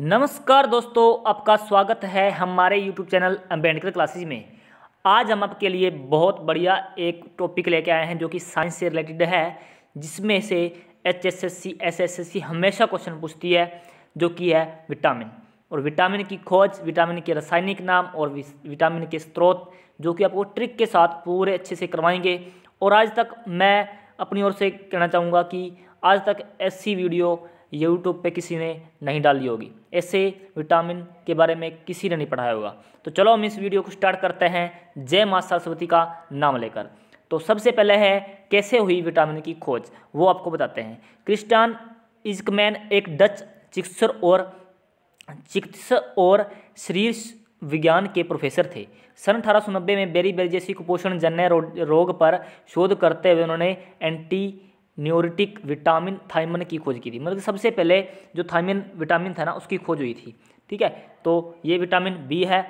नमस्कार दोस्तों आपका स्वागत है हमारे YouTube चैनल अम्बेडकर क्लासेज में आज हम आपके लिए बहुत बढ़िया एक टॉपिक लेके आए हैं जो कि साइंस से रिलेटेड है जिसमें से H S S C S S S C हमेशा क्वेश्चन पूछती है जो कि है विटामिन और विटामिन की खोज विटामिन के रासायनिक नाम और विटामिन के स्रोत जो कि आपको ट्रिक के साथ पूरे अच्छे से करवाएंगे और आज तक मैं अपनी ओर से कहना चाहूँगा कि आज तक ऐसी वीडियो यूट्यूब पे किसी ने नहीं डाली होगी ऐसे विटामिन के बारे में किसी ने नहीं पढ़ाया होगा तो चलो हम इस वीडियो को स्टार्ट करते हैं जय माँ सरस्वती का नाम लेकर तो सबसे पहले है कैसे हुई विटामिन की खोज वो आपको बताते हैं क्रिस्टान इजकमैन एक डच चिकित्सर और चिकित्सक और शरीर विज्ञान के प्रोफेसर थे सन अठारह में बेरी बेरी जैसी कुपोषण जन्य रोग पर शोध करते हुए उन्होंने एंटी न्यूरिटिक विटामिन थाइमन की खोज की थी मतलब सबसे पहले जो थाइमिन विटामिन था ना उसकी खोज हुई थी ठीक है तो ये विटामिन बी है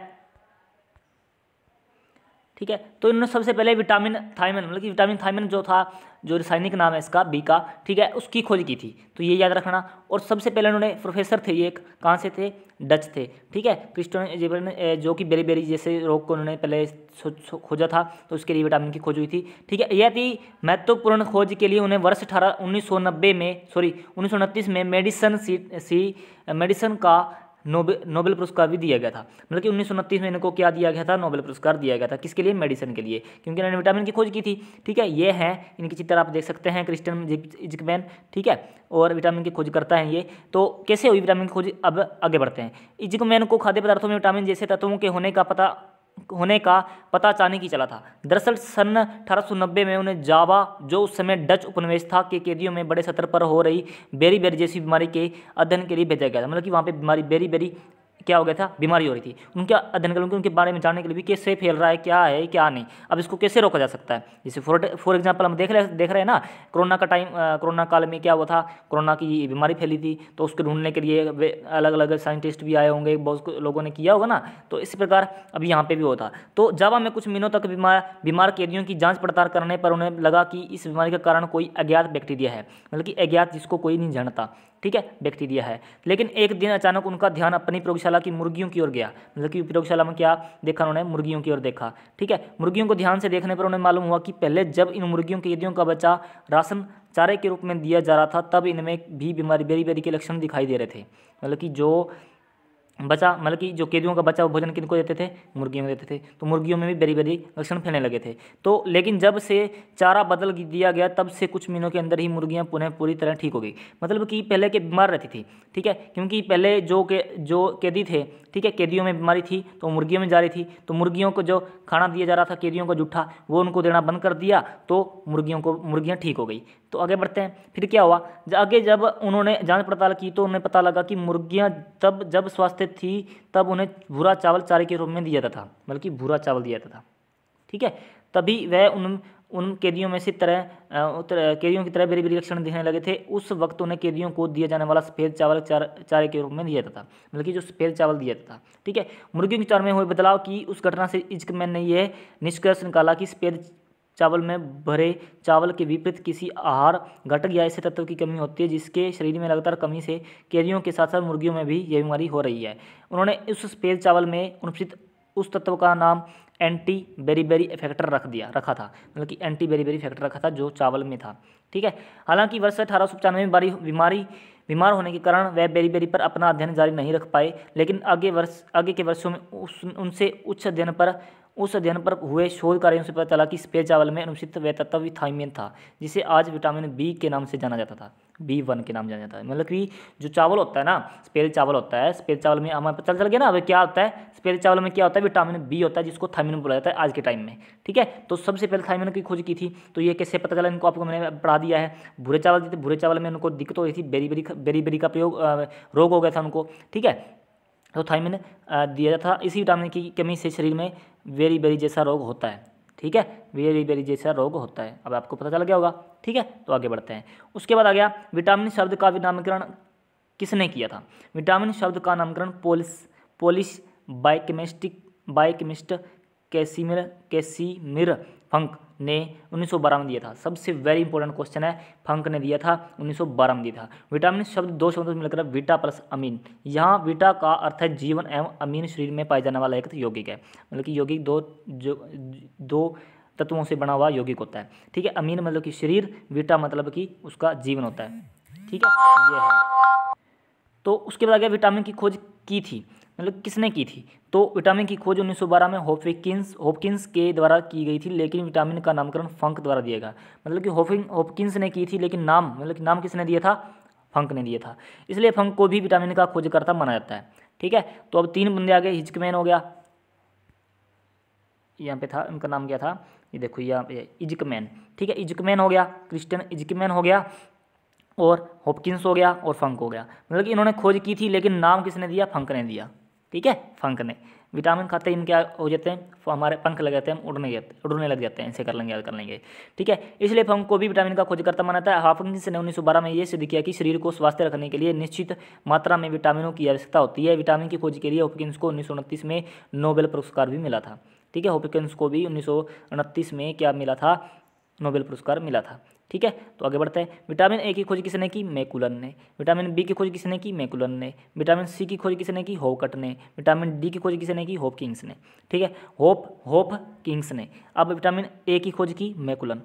ठीक है तो इन्होंने सबसे पहले विटामिन थायमिन मतलब कि विटामिन थायमिन जो था जो रासायनिक नाम है इसका बी का ठीक है उसकी खोज की थी तो ये याद रखना और सबसे पहले उन्होंने प्रोफेसर थे ये एक कहाँ से थे डच थे ठीक है क्रिस्टोन जो कि बेरी बेरी जैसे रोग को उन्होंने पहले खोजा था तो उसके लिए विटामिन की खोज हुई थी ठीक है यह थी महत्वपूर्ण खोज के लिए उन्हें वर्ष अठारह उन्नीस में सॉरी उन्नीस में मेडिसन सी सी मेडिसन का नोबे नोबेल पुरस्कार भी दिया गया था मतलब कि उन्नीस में इनको क्या दिया गया था नोबेल पुरस्कार दिया गया था किसके लिए मेडिसिन के लिए क्योंकि इन्होंने विटामिन की खोज की थी ठीक है ये है इनकी चित्र आप देख सकते हैं क्रिस्टन इजकमैन ठीक है और विटामिन की खोज करता है ये तो कैसे हुई विटामिन की खोज अब आगे बढ़ते हैं इजकमैन को खाद्य पदार्थों में विटामिन जैसे तत्वों के होने का पता होने का पता चाहने की चला था दरअसल सन 1890 में उन्हें जावा जो उस समय डच उपनिवेश था के कैदियों में बड़े सतर पर हो रही बेरी बेरी जैसी बीमारी के अध्ययन के लिए भेजा गया था मतलब कि वहाँ पे बीमारी बेरी बेरी क्या हो गया था बीमारी हो रही थी उनके अध्ययन करेंगे उनके बारे में जानने के लिए भी कैसे फैल रहा है क्या है क्या नहीं अब इसको कैसे रोका जा सकता है जैसे फॉर फॉर एग्जाम्पल हम देख रहे देख रहे हैं ना कोरोना का टाइम कोरोना काल में क्या हुआ था कोरोना की बीमारी फैली थी तो उसको ढूंढने के लिए अलग अलग साइंटिस्ट भी आए होंगे बहुत लोगों ने किया होगा ना तो इसी प्रकार अब यहाँ पर भी होता तो जावा हमें कुछ महीनों तक बीमार बीमार कैदियों की जाँच पड़ताल करने पर उन्हें लगा कि इस बीमारी का कारण कोई अज्ञात बैक्टीरिया है मतलब कि अज्ञात जिसको कोई नहीं जानता ठीक है बैक्टीरिया है लेकिन एक दिन अचानक उनका ध्यान अपनी प्रयोगशाला की मुर्गियों की ओर गया मतलब कि प्रयोगशाला में क्या देखा उन्होंने मुर्गियों की ओर देखा ठीक है मुर्गियों को ध्यान से देखने पर उन्हें मालूम हुआ कि पहले जब इन मुर्गियों के यदियों का बच्चा राशन चारे के रूप में दिया जा रहा था तब इनमें भी बीमारी बेरी बेरी के लक्षण दिखाई दे रहे थे मतलब कि जो बचा मतलब कि जो कैदियों का बचा वो भोजन किनको देते थे मुर्गियों को देते थे तो मुर्गियों में भी बेरी बेरी लक्षण फैलने लगे थे तो लेकिन जब से चारा बदल दिया गया तब से कुछ महीनों के अंदर ही मुर्गियाँ पुनः पूरी तरह ठीक हो गई मतलब कि पहले के बीमार रहती थी ठीक है क्योंकि पहले जो के जो कैदी थे ठीक है कैदियों में बीमारी थी तो मुर्गियों में जा रही थी तो मुर्गियों को जो खाना दिया जा रहा था कैदियों का जूठा वो उनको देना बंद कर दिया तो मुर्गियों को मुर्गियाँ ठीक हो गई तो आगे बढ़ते हैं फिर क्या हुआ आगे जब उन्होंने जाँच पड़ताल की तो उन्हें पता लगा कि मुर्गियाँ तब जब स्वास्थ्य उपस्थित थी तब उन्हें भूरा चावल चारे के रूप में दिया जाता था बल्कि भूरा चावल दिया जाता था ठीक है तभी वह उन उन कैदियों में से तरह कैदियों की तरह बेरी बेरी लक्षण दिखने लगे थे उस वक्त उन्हें कैदियों को दिया जाने वाला सफ़ेद चावल चार चारे के रूप में दिया जाता था बल्कि जो सफ़ेद चावल दिया जाता था ठीक है मुर्गियों के चार में हुए बदलाव की उस घटना से इज्कमैन ने यह निष्कर्ष निकाला कि सफ़ेद चावल में भरे चावल के विपरीत किसी आहार घटक या ऐसे तत्व की कमी होती है जिसके शरीर में लगातार कमी से कैदियों के साथ साथ मुर्गियों में भी यह बीमारी हो रही है उन्होंने उस सफेद चावल में अनुपस्थित उस तत्व का नाम एंटी बेरी बेरी इफेक्टर रख दिया रखा था मतलब कि एंटी बेरी बेरी इफेक्टर रखा था जो चावल में था ठीक है हालांकि वर्ष अठारह सौ पचानवे में बीमारी बीमार होने के कारण वह बेरी बेरी पर अपना अध्ययन जारी नहीं रख पाए लेकिन आगे वर्ष आगे के वर्षों में उस उनसे उच्च अध्ययन पर उस अध्ययन पर हुए शोध कार्यों से पता चला कि सफ़ेद चावल में अनुसित वह तत्व थाइमिन था जिसे आज विटामिन बी के नाम से जाना जाता था बी वन के नाम जाना जाता है मतलब कि जो चावल होता है ना स्पेल चावल होता है स्पेल चावल में हमारे पता चल चल गया ना अब क्या होता है स्पेल चावल में क्या होता है विटामिन बी होता है जिसको थायमिन बोला जाता है आज के टाइम में ठीक है तो सबसे पहले थायमिन की खोज की थी तो ये कैसे पता चला इनको आपको मैंने पढ़ा दिया है भूरे चावल देते भूरे चावल में उनको दिक्कत हो रही थी बेरी बेरी बेरी बेरी का प्रयोग रोग हो गया था उनको ठीक है तो थाइमिन दिया जाता था इसी विटामिन की कमी से शरीर में बेरी बेरी जैसा रोग होता है ठीक है वेरी वेरी जैसा रोग होता है अब आपको पता चल गया होगा ठीक है तो आगे बढ़ते हैं उसके बाद आ गया विटामिन शब्द का नामकरण किसने किया था विटामिन शब्द का नामकरण Polish Polish biochemist biochemist Casimir Casimir Funk ने 1912 में दिया था सबसे वेरी इंपॉर्टेंट क्वेश्चन है फंक ने दिया था 1912 में दिया था विटामिन शब्द दो शब्दों में मिलकर विटा प्लस अमीन यहाँ विटा का अर्थ है जीवन एवं अमीन शरीर में पाए जाने वाला एक तो यौगिक है मतलब कि यौगिक दो जो दो तत्वों से बना हुआ यौगिक होता है ठीक है अमीन मतलब कि शरीर विटा मतलब कि उसका जीवन होता है ठीक है यह है तो उसके बाद आ गया विटामिन की खोज की थी मतलब किसने की थी तो विटामिन की खोज 1912 में होपकिंस होपकिंस के द्वारा की गई थी लेकिन विटामिन का नामकरण फंक द्वारा दिया गया मतलब कि होपिंग होपकिंस ने की थी लेकिन नाम मतलब कि नाम किसने दिया था फंक ने दिया था इसलिए फंक को भी विटामिन का खोजकर्ता माना जाता है ठीक है तो अब तीन बंदे आ गए हिजकमैन हो गया यहाँ पे था उनका नाम क्या था ये देखो यहाँ पे इजकमैन ठीक है इजकमैन हो गया क्रिस्टन इजकमैन हो गया और होपकिंस हो गया और फंक हो गया मतलब कि इन्होंने खोज की थी लेकिन नाम किसने दिया फंक ने दिया ठीक है फंक ने विटामिन खाते इन क्या हो जाते हैं हमारे पंख लग जाते हैं हम उड़ने जाते उड़ने लग जाते हैं इसे कर लेंगे याद कर लेंगे ठीक है इसलिए फंक को भी विटामिन का खोजकर्ता माना जाता है हॉपकिंस ने उन्नीस में ये सिद्ध किया कि शरीर को स्वास्थ्य रखने के लिए निश्चित मात्रा में विटामिनों की आवश्यकता होती है विटामिन की खोज के लिए हॉपकिंस को उन्नीस में नोबेल पुरस्कार भी मिला था ठीक है ओपिकिंस को भी उन्नीस में क्या मिला था नोबेल पुरस्कार मिला था ठीक है तो आगे बढ़ते हैं विटामिन ए की खोज किसने की मैकुलन ने विटामिन बी की खोज किसने की मैकुलन ने विटामिन सी की खोज किसने की होकट ने विटामिन डी की खोज किसने की होप किंग्स ने ठीक है होप होप किंग्स ने अब विटामिन ए की खोज की मैकुलन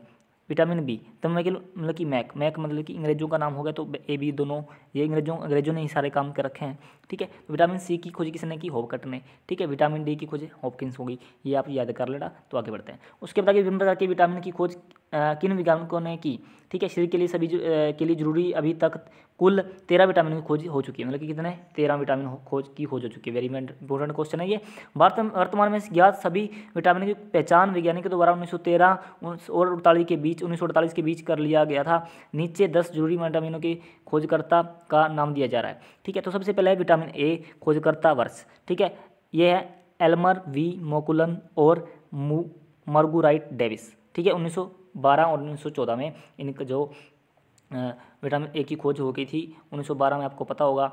विटामिन बी तो मैं मतलब कि मैक मैक मतलब कि अंग्रेजों का नाम हो गया तो ए बी दोनों ये अंग्रेजों अंग्रेजों ने ही सारे काम कर रखे हैं ठीक है तो विटामिन सी की खोज किसने की होबकट ने ठीक है विटामिन डी की खोज होपकिंस होगी ये आप याद कर लेना तो आगे बढ़ते हैं उसके बाद विभिन्न प्रकार के विटामिन की खोज किन विज्ञानकों ने की ठीक है शरीर के लिए सभी के लिए जरूरी अभी तक कुल तेरह विटामिन की खोज हो चुकी है मतलब कि कितने तेरह विटामिन खोज की खोज हो चुकी है वेरी इंपॉर्टेंट क्वेश्चन है ये भारत वर्तमान में ज्ञात सभी विटामिन की पहचान वैज्ञानिक के द्वारा उन्नीस और अड़तालीस के बीच उन्नीस के बीच कर लिया गया था नीचे दस जरूरी विटामिनों की खोजकर्ता का नाम दिया जा रहा है ठीक है तो सबसे पहले विटामिन ए खोजकर्ता वर्ष ठीक है ये है एलमर वी मोकुलन और मर्गूराइट डेविस ठीक है 1912 और 1914 में इनका जो विटामिन ए की खोज हो गई थी 1912 में आपको पता होगा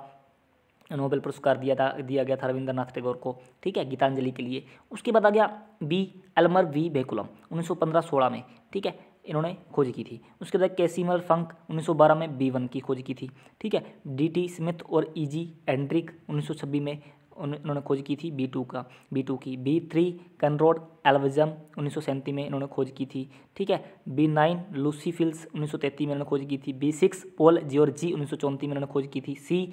नोबेल पुरस्कार दिया था दिया गया था रविंद्रनाथ टैगोर को ठीक है गीतांजलि के लिए उसके बाद आ गया बी एलमर वी बेकुलम 1915-16 में ठीक है इन्होंने खोज की थी उसके बाद कैसीमल फंक 1912 में बी वन की खोज की थी ठीक है डी टी स्मिथ और ई जी एंड्रिक उन्नीस में उन्होंने खोज की थी बी टू का बी टू की बी थ्री कनरोड एल्विजम उन्नीस में इन्होंने खोज की थी ठीक है बी नाइन लूसीफिल्स उन्नीस में इन्होंने खोज की थी बी सिक्स पोल जियोर्जी उन्नीस में इन्होंने खोज की थी सी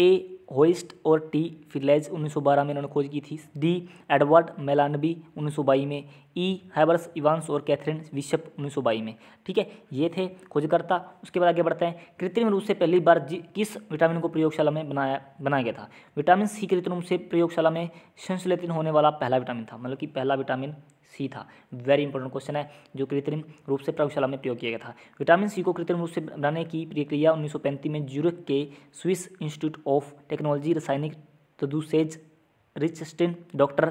ए होइस्ट और टी फिलेज 1912 में इन्होंने खोज की थी डी एडवर्ड मेलानबी उन्नीस में ई हैबर्स इवानस और कैथरीन विशप उन्नीस में ठीक है ये थे खोजकर्ता उसके बाद आगे बढ़ते हैं कृत्रिम रूप से पहली बार किस विटामिन को प्रयोगशाला में बनाया बनाया गया था विटामिन सी कृत्रिम रूप से प्रयोगशाला में संश्लेषित होने वाला पहला विटामिन था मतलब कि पहला विटामिन सी था वेरी इंपॉर्टेंट क्वेश्चन है जो कृत्रिम रूप से प्रयोगशाला में प्रयोग किया गया था विटामिन सी को कृत्रिम रूप से बनाने की प्रक्रिया उन्नीस में जूरक के स्विस इंस्टीट्यूट ऑफ टेक्नोलॉजी रासायनिक तदुसेज रिचस्टिन डॉक्टर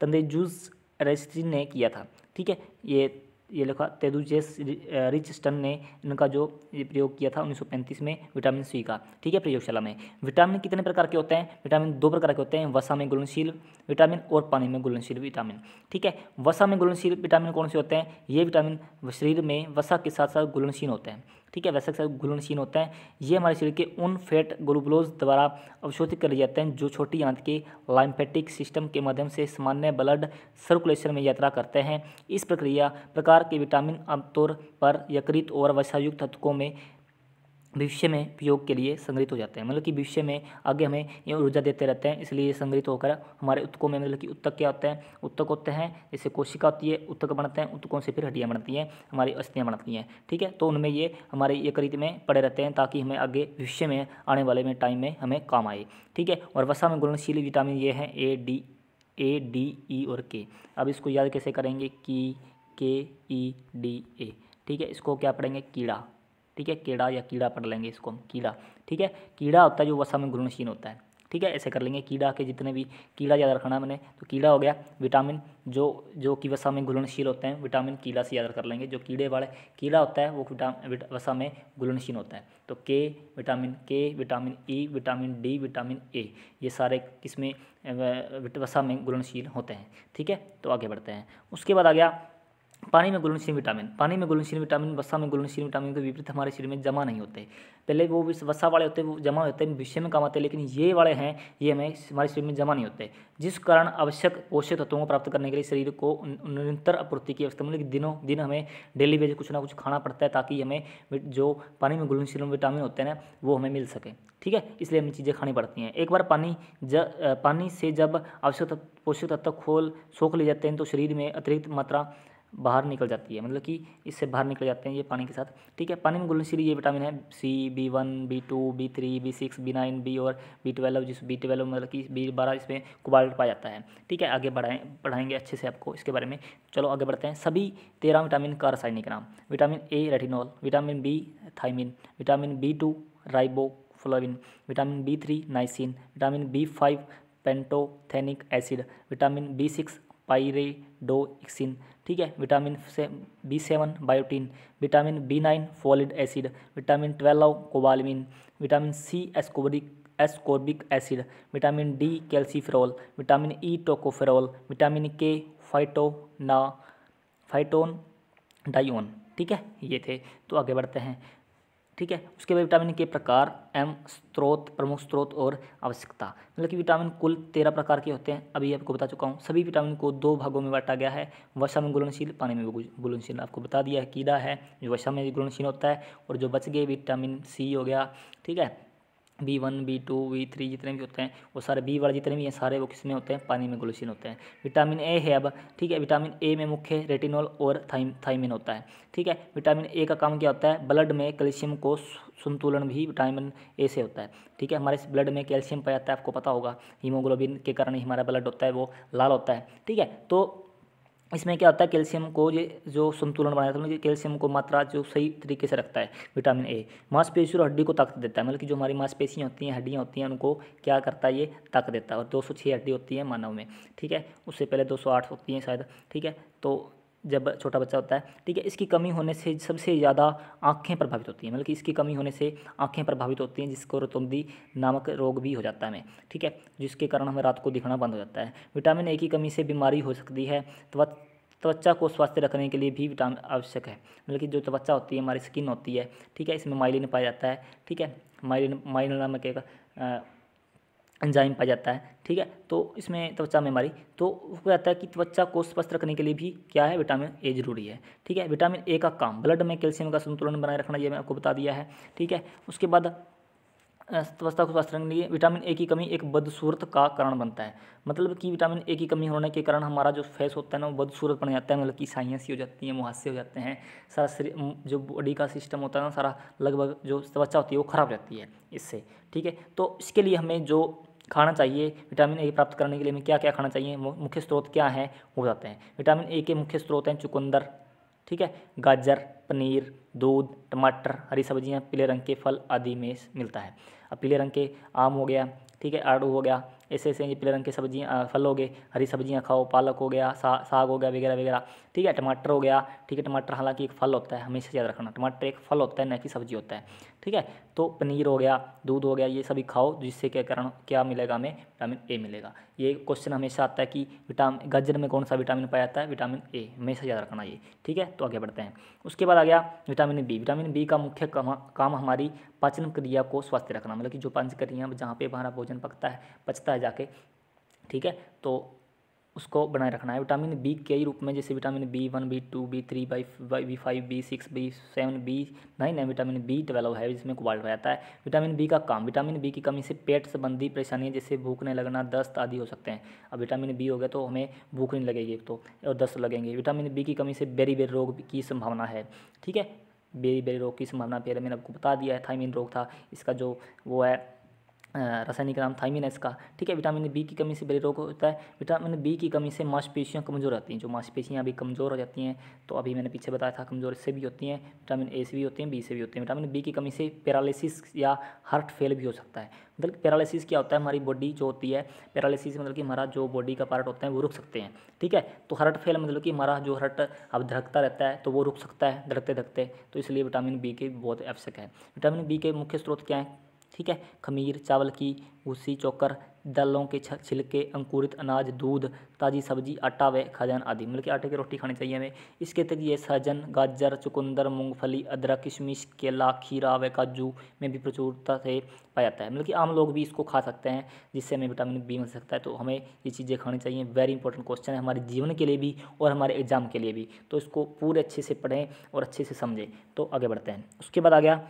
तंदेजूज रेस्टिन ने किया था ठीक है ये ये लिखा तेदुजेस रिच स्टन ने इनका जो प्रयोग किया था 1935 में विटामिन सी का ठीक है प्रयोगशाला में विटामिन कितने प्रकार के होते हैं विटामिन दो प्रकार के होते हैं वसा में घुलनशील विटामिन और पानी में घुलनशील विटामिन ठीक है वसा में घुलनशील विटामिन कौन से होते हैं ये विटामिन शरीर में वसा के साथ साथ घुलनशील होते हैं ठीक है वैसे सब घुलनशील होता है ये हमारे शरीर के उन फैट ग्लोबुलोज द्वारा अवशोषित कर जाते हैं जो छोटी आंत के लाइम्फेटिक सिस्टम के माध्यम से सामान्य ब्लड सर्कुलेशन में यात्रा करते हैं इस प्रक्रिया प्रकार के विटामिन आमतौर पर यकृत और वसायुक्त तत्वों में भविष्य में उपयोग के लिए संग्रहित हो जाते हैं मतलब कि भविष्य में आगे हमें ये ऊर्जा देते रहते हैं इसलिए संग्रहित होकर हमारे उत्तकों में मतलब कि उत्तक क्या होते हैं उत्तक होते हैं जैसे कोशिका होती है उत्तक बनते हैं उत्तकों से फिर हड्डियाँ बनती हैं हमारी अस्थियाँ बनती हैं ठीक है तो उनमें ये हमारे ये करीत में पड़े रहते हैं ताकि हमें आगे भविष्य में आने वाले में टाइम में हमें काम आए ठीक है और वसा में गुणशील विटामिन ये है A D A D E और के अब इसको याद कैसे करेंगे की के ई डी ए ठीक है इसको क्या पढ़ेंगे कीड़ा ठीक है कीड़ा या कीड़ा पढ़ लेंगे इसको हम कीड़ा ठीक है कीड़ा होता है जो वसा में घुलनशील होता है ठीक है ऐसे कर लेंगे कीड़ा के जितने भी कीड़ा याद रखना मैंने तो कीड़ा हो गया विटामिन जो जो कि वसा में घुलनशील होते हैं विटामिन कीड़ा से याद कर लेंगे जो कीड़े वाले कीड़ा होता है वो विटाम वसा में घुलनशील होता है तो K vitamin K vitamin E e, vitamin D vitamin A ये सारे किसमें वसा में घुलनशील होते हैं ठीक है तो आगे बढ़ते हैं उसके बाद आ गया पानी में घुलनशील विटामिन पानी में घुलनशील विटामिन वसा में घुलनशील विटामिन के विपरीत हमारे शरीर में जमा नहीं होते पहले वो वसा वाले होते वो जमा होते हैं विषय में काम आते हैं लेकिन ये वाले हैं ये हमें हमारे शरीर में जमा नहीं होते जिस कारण आवश्यक पोषक तत्वों को प्राप्त करने के लिए शरीर को निरंतर आपूर्ति की आवश्यकता मतलब दिनों दिन हमें डेली बेज कुछ ना कुछ खाना पड़ता है ताकि हमें जो पानी में घुलनशील विटामिन होते हैं ना वो हमें मिल सके ठीक है इसलिए हमें चीज़ें खानी पड़ती हैं एक बार पानी जब पानी से जब आवश्यक पोषक तत्व खोल सोख ले जाते हैं तो शरीर में अतिरिक्त मात्रा बाहर निकल जाती है मतलब कि इससे बाहर निकल जाते हैं ये पानी के साथ ठीक है पानी में घुलनशील ये विटामिन है C B one B two B three B six B nine B और बी ट्वेल्व जिस बी ट्वेल्व मतलब कि बी बारह इसमें कुबाल्ट पाया जाता है ठीक है आगे बढ़ाएं पढ़ाएंगे अच्छे से आपको इसके बारे में चलो आगे बढ़ते हैं सभी तेरह विटामिन का रासायनिक नाम vitamin A retinol vitamin B thiamine vitamin B two riboflavin vitamin B three niacin vitamin B five pantothenic acid vitamin B six pyridoxine ठीक है विटामिन से B seven biotin vitamin B nine folic acid vitamin twelve cobalamin vitamin C ascorbic ascorbic acid vitamin D calciferol vitamin E tocopherol vitamin K फाइटोना phyton डाइओन ठीक है ये थे तो आगे बढ़ते हैं ठीक है उसके बाद विटामिन के प्रकार एम स्रोत प्रमुख स्रोत और आवश्यकता मतलब कि विटामिन कुल तेरह प्रकार के होते हैं अभी आपको बता चुका हूँ सभी विटामिन को दो भागों में बांटा गया है वर्षा में गुलनशील पानी में गुलनशील आपको बता दिया है कीड़ा है जो वर्षा में गुलनशील होता है और जो बच गए विटामिन सी हो गया ठीक है B one B two B three जितने भी होते हैं वो सारे बी वाले जितने भी हैं सारे वो किसमें होते हैं पानी में ग्लूसिन होते हैं विटामिन ए है अब ठीक है विटामिन ए में मुख्य रेटिनॉल और थाइम थाइमिन होता है ठीक है विटामिन ए का काम क्या होता है ब्लड में कैल्शियम को संतुलन भी विटामिन ए से होता है ठीक है हमारे ब्लड में कैल्शियम पाया जाता है आपको पता होगा हीमोग्लोबिन के कारण ही हमारा ब्लड होता है वो लाल होता है ठीक है तो इसमें क्या होता है कैल्शियम को ये जो संतुलन बनाया था मतलब कैल्शियम को मात्रा जो सही तरीके से रखता है विटामिन ए मांसपेशी और हड्डी को ताकत देता है मतलब कि जो हमारी मांसपेशियाँ होती हैं हड्डियाँ होती हैं उनको क्या करता है ये ताकत देता है और दो हड्डी होती है मानव में ठीक है उससे पहले दो होती हैं शायद ठीक है तो जब छोटा बच्चा होता है ठीक है इसकी कमी होने से सबसे ज़्यादा आँखें प्रभावित होती हैं मतलब कि इसकी कमी होने से आँखें प्रभावित होती हैं जिसको रतुंदी नामक रोग भी हो जाता है हमें ठीक है जिसके कारण हमें रात को दिखना बंद हो जाता है विटामिन ए की कमी से बीमारी हो सकती है त्वचा को स्वस्थ रखने के लिए भी विटामिन आवश्यक है मतलब कि जो त्वचा होती है हमारी स्किन होती है ठीक है इसमें माइलिन पाया जाता है ठीक है माइलिन माइलिन नामक एक एंजाइम पाया जाता है ठीक है तो इसमें त्वचा में हमारी तो उसको जाता है कि त्वचा को स्वस्थ रखने के लिए भी क्या है विटामिन ए जरूरी है ठीक है विटामिन ए का काम ब्लड में कैल्शियम का संतुलन बनाए रखना ये मैं आपको बता दिया है ठीक है उसके बाद त्वचा को स्वस्थ रखने के लिए विटामिन ए की कमी एक बदसूरत का कारण बनता है मतलब कि विटामिन ए की कमी होने के कारण हमारा जो फेस होता है ना वो बदसूरत बन जाता है मतलब कि साइंस हो जाती है मुहासे हो जाते हैं सारा शरीर जो बॉडी का सिस्टम होता है ना सारा लगभग जो त्वचा होती है वो खराब हो जाती है इससे ठीक है तो इसके लिए हमें जो खाना चाहिए विटामिन ए प्राप्त करने के लिए हमें क्या क्या खाना चाहिए मुख्य स्रोत क्या हैं हो जाते हैं विटामिन ए के मुख्य स्रोत हैं चुकंदर ठीक है गाजर पनीर दूध टमाटर हरी सब्जियां पीले रंग के फल आदि में मिलता है अब पीले रंग के आम हो गया ठीक है आड़ू हो गया ऐसे ऐसे पीले रंग की सब्जियाँ फल हो गए हरी सब्जियाँ खाओ पालक हो गया सा, साग हो गया वगैरह वगैरह ठीक है टमाटर हो गया ठीक है टमाटर हालांकि एक फल होता है हमेशा याद रखना टमाटर एक फल होता है न कि सब्जी होता है ठीक है तो पनीर हो गया दूध हो गया ये सभी खाओ जिससे क्या कारण क्या मिलेगा हमें विटामिन ए मिलेगा ये क्वेश्चन हमेशा आता है कि विटामिन गाजर में कौन सा विटामिन पाया जाता है विटामिन ए हमेशा याद रखना ये ठीक है तो आगे बढ़ते हैं उसके बाद आ गया विटामिन बी विटामिन बी का मुख्य काम हमारी पाचन क्रिया को स्वस्थ रखना मतलब कि जो पाचन क्रिया जहाँ पे हमारा भोजन पकता है पचता है जाके ठीक है तो उसको बनाए रखना है विटामिन बी के रूप में जैसे vitamin B one B two B three by B five B six B seven B nine है विटामिन बी ट्वेल्व है जिसमें क्वाल्ट हो जाता है विटामिन बी का काम विटामिन बी की कमी से पेट संबंधी परेशानियाँ जैसे भूखने लगना दस्त आदि हो सकते हैं अब विटामिन बी हो गया तो हमें भूख नहीं लगेगी तो और दस्त लगेंगे विटामिन बी की कमी से बेरी बेरी रोग की संभावना है ठीक है बेरी बेरी रोग की संभावना पहले मैंने आपको बता दिया है थाइमिन रोग था इसका जो वो है रासायनिक नाम थाइमिन है इसका ठीक है विटामिन बी की कमी से बड़े रोग होता है विटामिन बी की कमी से मांसपेशियाँ कमज़ोर रहती हैं जो मांसपेशियाँ अभी कमज़ोर हो जाती हैं तो अभी मैंने पीछे बताया था कमज़ोर इससे भी होती हैं विटामिन ए से भी होती हैं बी से भी होती हैं विटामिन बी की कमी से पैरालिसिस या हार्ट फेल भी हो सकता है मतलब पैरालिसिस क्या होता है हमारी बॉडी जो होती है पैरालिसिस मतलब कि हमारा जो बॉडी का पार्ट होता है वो रुक सकते हैं ठीक है तो हार्ट फेल मतलब कि हमारा जो हार्ट अब धड़कता रहता है तो वो रुक सकता है धड़कते धड़कते तो इसलिए विटामिन बी के बहुत आवश्यक है विटामिन बी के मुख्य स्रोत क्या है ठीक है खमीर चावल की भूसी चोकर दालों के छिलके अंकुरित अनाज दूध ताज़ी सब्जी आटा व खजान आदि मतलब कि आटे की रोटी खानी चाहिए हमें इसके ये सहजन गाजर चुकंदर मूंगफली अदरक किशमिश केला खीरा व काजू में भी प्रचुरता से पाया जाता है मतलब कि आम लोग भी इसको खा सकते हैं जिससे हमें विटामिन बी मिल सकता है तो हमें ये चीज़ें खानी चाहिए वेरी इंपॉर्टेंट क्वेश्चन है हमारे जीवन के लिए भी और हमारे एग्जाम के लिए भी तो इसको पूरे अच्छे से पढ़ें और अच्छे से समझें तो आगे बढ़ते हैं उसके बाद आ गया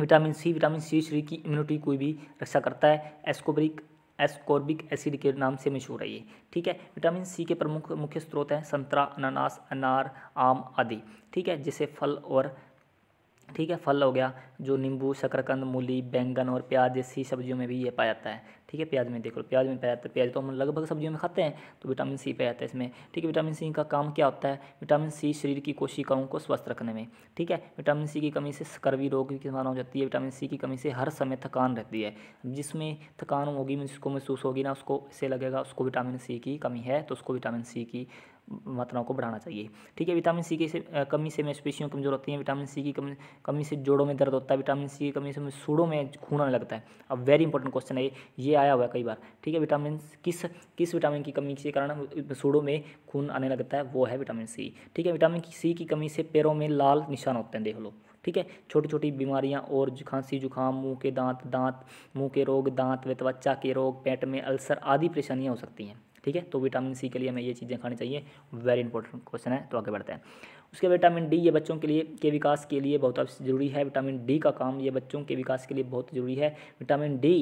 विटामिन सी विटामिन सी शरीर की इम्यूनिटी कोई भी रक्षा करता है एस्कोबरिक एस्कोर्बिक एसिड के नाम से मशहूर है ये ठीक है विटामिन सी के प्रमुख मुख्य स्रोत हैं संतरा अनानास अनार आम आदि ठीक है जिसे फल और ठीक है फल हो गया जो नींबू शकरकंद मूली बैंगन और प्याज जैसी सब्जियों में भी ये पाया जाता है ठीक है प्याज में देखो प्याज में पाया जाता है प्याज तो हम लगभग सब्जियों में खाते हैं तो विटामिन सी पाया जाता है इसमें ठीक है विटामिन सी का काम क्या होता है विटामिन सी शरीर की कोशिकाओं को स्वस्थ रखने में ठीक है विटामिन सी की कमी से स्कर्वी रोग की संभावना हो जाती है विटामिन सी की कमी से हर समय थकान रहती है जिसमें थकान होगी जिसको महसूस होगी ना उसको ऐसे लगेगा उसको विटामिन सी की कमी है तो उसको विटामिन सी की मात्राओं को बढ़ाना चाहिए ठीक है विटामिन सी की से कमी से मेसपेशियों कमज़ोर होती हैं विटामिन सी की कमी कमी से जोड़ों में दर्द होता है विटामिन सी की कमी से सूढ़ों में खून आने लगता है अब वेरी इंपॉर्टेंट क्वेश्चन है ये आया हुआ है कई बार ठीक है विटामिन किस किस विटामिन की कमी के कारण सूढ़ों में खून आने लगता है वो है विटामिन सी ठीक है विटामिन सी की कमी से पैरों में लाल निशान होते हैं देख लो ठीक है छोटी छोटी बीमारियां और खांसी जुकाम मुंह के दांत दांत मुंह के रोग दांत व त्वचा के रोग पेट में अल्सर आदि परेशानियां हो सकती हैं ठीक है तो विटामिन सी के लिए हमें ये चीज़ें खानी चाहिए वेरी इंपॉर्टेंट क्वेश्चन है तो आगे बढ़ते हैं उसके विटामिन डी ये बच्चों के लिए के विकास के लिए बहुत ज़रूरी है विटामिन डी का काम ये बच्चों के विकास के लिए बहुत ज़रूरी है विटामिन डी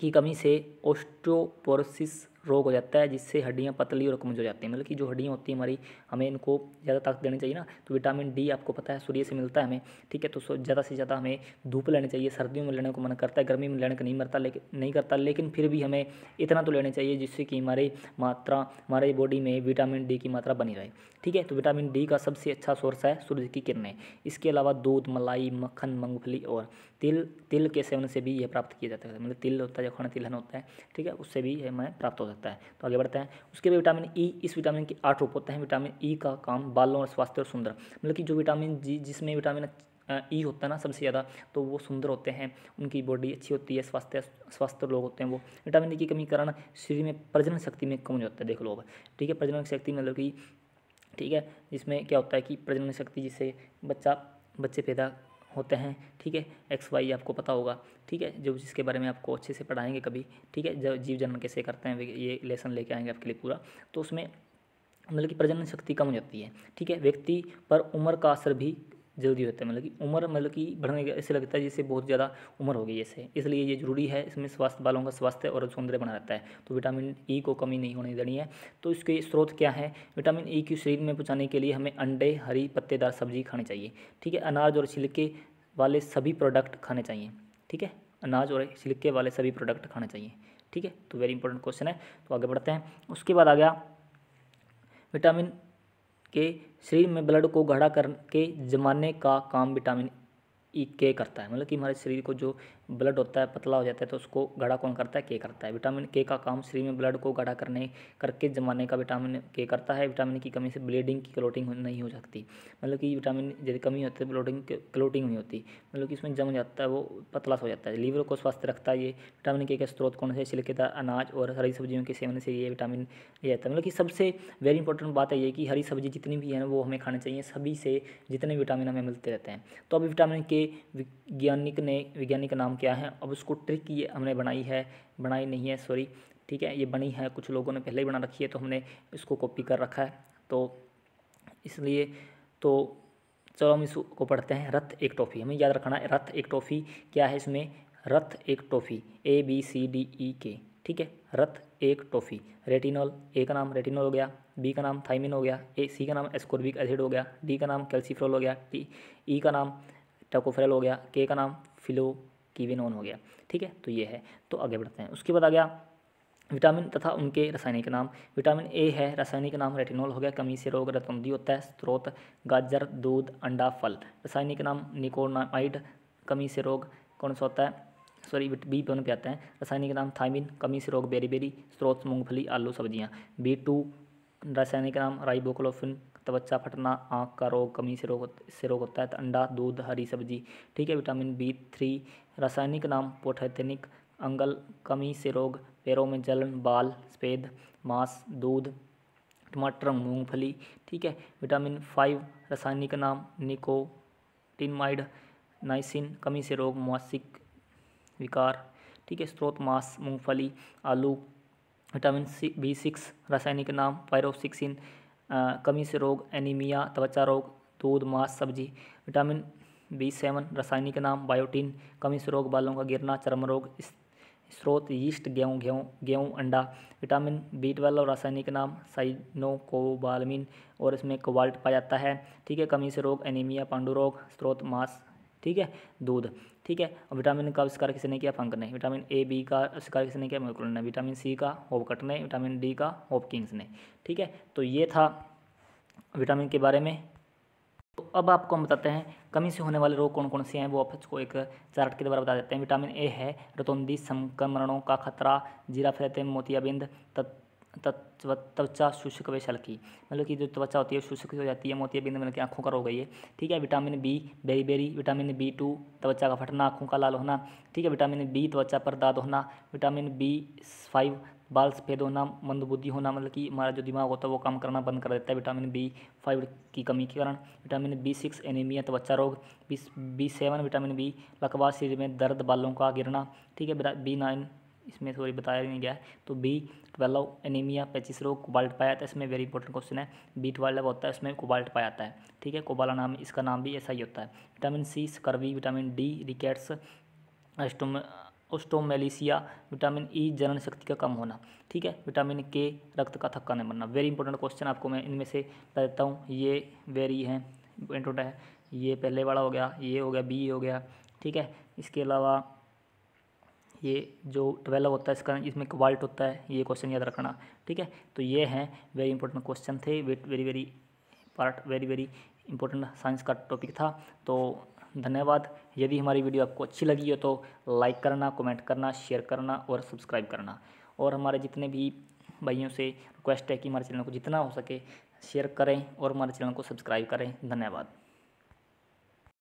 की कमी से ओस्टोपोरोसिस रोग हो जाता है जिससे हड्डियाँ पतली और कमज़ोर हो जाती हैं मतलब कि जो हड्डियाँ होती हैं हमारी हमें इनको ज़्यादा ताकत देनी चाहिए ना तो विटामिन डी आपको पता है सूर्य से मिलता है हमें ठीक है तो ज़्यादा से ज़्यादा हमें धूप लेनी चाहिए सर्दियों में लेने को मन करता है गर्मी में लेने का नहीं मरता लेकिन नहीं करता लेकिन फिर भी हमें इतना तो लेना चाहिए जिससे कि हमारी मात्रा हमारे बॉडी में विटामिन डी की मात्रा बनी रहे ठीक है तो विटामिन डी का सबसे अच्छा सोर्स है सूर्य की किरणें इसके अलावा दूध मलाई मक्खन मूँगफली और तिल तिल के सेवन से भी यह प्राप्त किया जाता है मतलब तिल होता है खाना तिलहन होता है ठीक है उससे भी यह हमें प्राप्त हो सकता है तो आगे बढ़ता है उसके बाद विटामिन ई e, इस विटामिन के आठ रूप होते हैं विटामिन ई e का काम बालों और स्वास्थ्य और सुंदर मतलब कि जो विटामिन जी जिसमें विटामिन ई e होता है ना सबसे ज़्यादा तो वो सुंदर होते हैं उनकी बॉडी अच्छी होती है स्वास्थ्य स्वस्थ लोग होते हैं वो विटामिन ई की कमी कारण शरीर में प्रजनन शक्ति में कम हो जाता है देख लो ठीक है प्रजनन शक्ति मतलब कि ठीक है जिसमें क्या होता है कि प्रजनन शक्ति जिससे बच्चा बच्चे पैदा होते हैं ठीक है एक्स वाई आपको पता होगा ठीक है जो जिसके बारे में आपको अच्छे से पढ़ाएंगे कभी ठीक है जब जीव जन्म कैसे करते हैं ये लेसन लेके आएंगे आपके लिए पूरा तो उसमें मतलब कि प्रजनन शक्ति कम हो जाती है ठीक है व्यक्ति पर उम्र का असर भी जल्दी होता है मतलब कि उम्र मतलब कि बढ़ने का ऐसे लगता है जैसे बहुत ज़्यादा उम्र हो गई ऐसे इसलिए ये जरूरी है इसमें स्वास्थ्य बालों का स्वास्थ्य और सौंदर्य बना रहता है तो विटामिन ई को कमी नहीं होने देनी है तो इसके स्रोत क्या है विटामिन ई की शरीर में पहुँचाने के लिए हमें अंडे हरी पत्तेदार सब्जी खानी चाहिए ठीक है अनाज और छिलके वाले सभी प्रोडक्ट खाने चाहिए ठीक है अनाज और छिलके वाले सभी प्रोडक्ट खाने चाहिए ठीक है तो वेरी इंपॉर्टेंट क्वेश्चन है तो आगे बढ़ते हैं उसके बाद आ गया विटामिन के शरीर में ब्लड को गाढ़ा करके जमाने का काम विटामिन ई के करता है मतलब कि हमारे शरीर को जो ब्लड होता है पतला हो जाता है तो उसको गढ़ा कौन करता है के करता है विटामिन के का काम शरीर में ब्लड को गढ़ा करने करके जमाने का विटामिन के करता है विटामिन की कमी से ब्लीडिंग की क्लोटिंग नहीं हो सकती मतलब कि विटामिन यदि कमी होती है ब्लोडिंग क्लोटिंग नहीं होती मतलब कि इसमें जम जाता है वो पतला हो जाता है लीवर को स्वस्थ रखता है ये विटामिन के का स्रोत कौन से छिलकेदार अनाज और हरी सब्जियों के सेवन से ये विटामिन ये रहता है मतलब कि सबसे वेरी इंपॉर्टेंट बात है ये कि हरी सब्जी जितनी भी है ना वो हमें खाने चाहिए सभी से जितने विटामिन हमें मिलते रहते हैं तो अभी विटामिन के वैज्ञानिक ने वैज्ञानिक नाम नाम क्या है अब उसको ट्रिक ये हमने बनाई है बनाई नहीं है सॉरी ठीक है ये बनी है कुछ लोगों ने पहले ही बना रखी है तो हमने इसको कॉपी कर रखा है तो इसलिए तो चलो हम इसको पढ़ते हैं रथ एक टॉफ़ी हमें याद रखना है रथ एक टॉफ़ी क्या है इसमें रथ एक टॉफ़ी A B C D E K ठीक है रथ एक टॉफ़ी रेटिनॉल ए का नाम रेटिनॉल हो गया बी का नाम थाइमिन हो गया ए सी का नाम एस्कोर्बिक एसिड हो गया डी का नाम कैल्सीफ्रोल हो गया ई e का नाम टकोफ्रेल हो गया के का नाम फिलो कीविन नॉन हो गया ठीक है तो ये है तो आगे बढ़ते हैं उसके बाद आ गया विटामिन तथा उनके रासायनिक नाम विटामिन ए है रासायनिक नाम रेटिनॉल हो गया कमी से रोग रतौंधी होता है स्रोत गाजर दूध अंडा फल रासायनिक नाम निकोनाइड कमी से रोग कौन सा होता है सॉरी बी पे पे आते हैं रासायनिक नाम थाइमिन कमी से रोग बेरी बेरी स्रोत मूँगफली आलू सब्जियाँ बी टू रासायनिक नाम राइबोक्लोफिन बच्चा फटना आँख का रोग कमी से रोग से रोग होता है तो अंडा दूध हरी सब्जी ठीक है विटामिन बी थ्री रासायनिक नाम पोटैथेनिक अंगल कमी से रोग पैरों में जलन बाल सफ़ेद मांस दूध टमाटर मूंगफली ठीक है विटामिन फाइव रासायनिक नाम निकोटिनमाइड नाइसिन कमी से रोग मासिक विकार ठीक है स्रोत मांस मूंगफली आलू विटामिन सी बी सिक्स रासायनिक नाम पायरोसिक्सिन कमी से रोग एनीमिया त्वचा रोग दूध मांस सब्जी विटामिन बी सेवन रासायनिक नाम बायोटीन कमी से रोग बालों का गिरना चर्म रोग स्रोत यीस्ट गेहूँ गेहूँ गेहूँ अंडा विटामिन बी ट्वेल्व और रासायनिक नाम साइनोकोबालमिन और इसमें कोबाल्ट पाया जाता है ठीक है कमी से रोग एनीमिया पांडु रोग स्रोत मांस ठीक है दूध ठीक है और विटामिन का आविष्कार ने किया फंक ने विटामिन ए बी का आविष्कार ने किया मोकुलन ने विटामिन सी का होबकट ने विटामिन डी का होपकिंग्स ने ठीक है तो ये था विटामिन के बारे में तो अब आपको हम बताते हैं कमी से होने वाले रोग कौन कौन से हैं वो आपको एक चार्ट के द्वारा बता देते हैं विटामिन ए है रतौंदी संक्रमणों का खतरा जीरा फैलते मोतियाबिंद तत् त्वचा शुष्क व शलकी मतलब कि जो त्वचा होती है शुष्क हो जाती है मोतिया बिंद मतलब कि आँखों का रोग है ठीक है vitamin B beriberi vitamin B two त्वचा का फटना आँखों का लाल होना ठीक है विटामिन बी त्वचा पर दाद होना विटामिन बी फाइव बाल सफ़ेद होना मंदबुद्धि होना मतलब कि हमारा जो दिमाग होता है वो काम करना बंद कर देता है विटामिन बी फाइव की कमी के कारण विटामिन बी सिक्स एनीमिया त्वचा रोग B B seven vitamin B लकवा शरीर में दर्द बालों का गिरना ठीक है बी नाइन इसमें सॉरी बताया नहीं गया है तो बी ट्वेल्व एनीमिया पैचिस रोग कोबाल्ट पाया जाता है इसमें वेरी इंपॉर्टेंट क्वेश्चन है बी ट्वेल्व होता है इसमें कोबाल्ट पाया जाता है ठीक है कोबाला नाम इसका नाम भी ऐसा ही होता है vitamin C scurvy vitamin D rickets एस्टोम ओस्टोमेलिसिया विटामिन ई e, जनन शक्ति का कम होना ठीक है विटामिन के रक्त का थक्का नहीं बनना वेरी इंपॉर्टेंट क्वेश्चन आपको मैं इनमें से बताता हूँ ये वेरी है इंपॉर्टेंट है ये पहले वाला हो गया ये हो गया बी हो गया ठीक है इसके अलावा ये जो ट्वेल्व होता है इसका इसमें क्वाल्ट होता है ये क्वेश्चन याद रखना ठीक है तो ये हैं वेरी इंपॉर्टेंट क्वेश्चन थे very very part very very important science का टॉपिक था तो धन्यवाद यदि हमारी वीडियो आपको अच्छी लगी हो तो लाइक करना कमेंट करना शेयर करना और सब्सक्राइब करना और हमारे जितने भी भाइयों से रिक्वेस्ट है कि हमारे चैनल को जितना हो सके शेयर करें और हमारे चैनल को सब्सक्राइब करें धन्यवाद